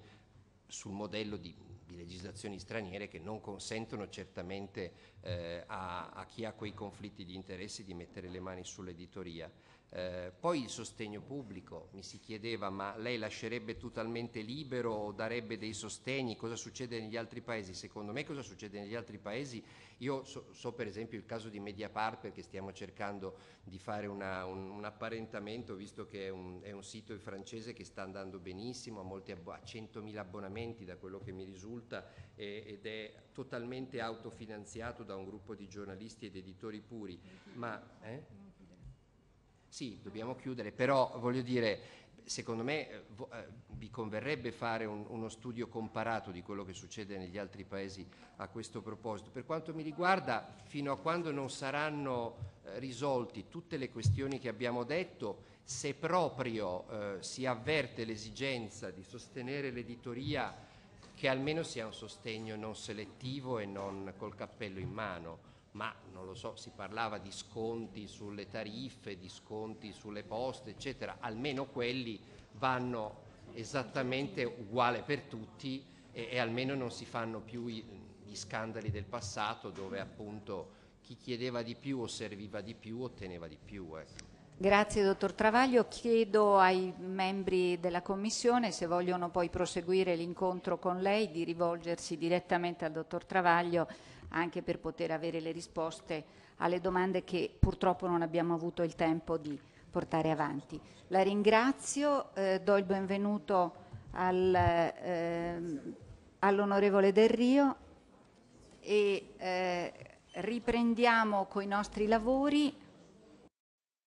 sul modello di, di legislazioni straniere che non consentono certamente eh, a, a chi ha quei conflitti di interessi di mettere le mani sull'editoria. Eh, poi il sostegno pubblico, mi si chiedeva ma lei lascerebbe totalmente libero o darebbe dei sostegni, cosa succede negli altri paesi? Secondo me cosa succede negli altri paesi? Io so, so per esempio il caso di Mediapart perché stiamo cercando di fare una, un, un, apparentamento visto che è un, è un, sito francese che sta andando benissimo, ha molti 100.000 abbonamenti da quello che mi risulta e, ed è totalmente autofinanziato da un gruppo di giornalisti ed editori puri. Ma, eh? Sì, dobbiamo chiudere, però voglio dire, secondo me eh, eh, vi converrebbe fare un, uno studio comparato di quello che succede negli altri paesi a questo proposito. Per quanto mi riguarda, fino a quando non saranno eh, risolti tutte le questioni che abbiamo detto, se proprio eh, si avverte l'esigenza di sostenere l'editoria, che almeno sia un sostegno non selettivo e non col cappello in mano ma non lo so, si parlava di sconti sulle tariffe, di sconti sulle poste, eccetera, almeno quelli vanno esattamente uguale per tutti e, e almeno non si fanno più i, gli scandali del passato dove appunto chi chiedeva di più o serviva di più otteneva di più. Eh. Grazie dottor Travaglio, chiedo ai membri della Commissione se vogliono poi proseguire l'incontro con lei di rivolgersi direttamente al dottor Travaglio anche per poter avere le risposte alle domande che purtroppo non abbiamo avuto il tempo di portare avanti. La ringrazio, eh, do il benvenuto al, eh, all'onorevole Del Rio e eh, riprendiamo i nostri lavori.